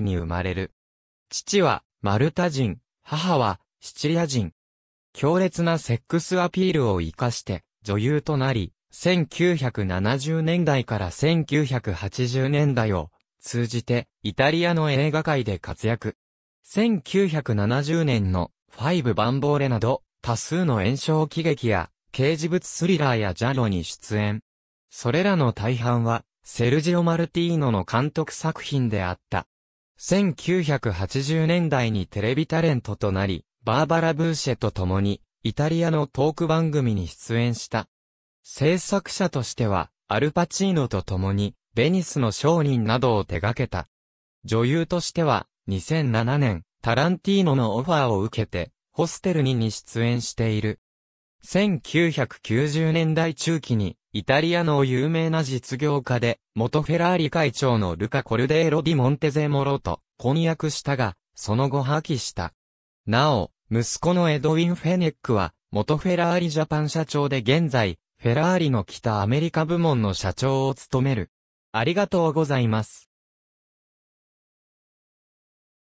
に生まれる。父はマルタ人、母はシチリア人。強烈なセックスアピールを活かして女優となり、1970年代から1980年代を通じてイタリアの映画界で活躍。1970年のファイブ・バンボーレなど多数の炎症喜劇や刑事物スリラーやジャロに出演。それらの大半はセルジオ・マルティーノの監督作品であった。1980年代にテレビタレントとなり、バーバラ・ブーシェと共に、イタリアのトーク番組に出演した。制作者としては、アルパチーノと共に、ベニスの商人などを手掛けた。女優としては、2007年、タランティーノのオファーを受けて、ホステルにに出演している。1990年代中期に、イタリアの有名な実業家で、元フェラーリ会長のルカ・コルデーロ・ディ・モンテゼモロと婚約したが、その後破棄した。なお、息子のエドウィン・フェネックは、元フェラーリジャパン社長で現在、フェラーリの北アメリカ部門の社長を務める。ありがとうございます。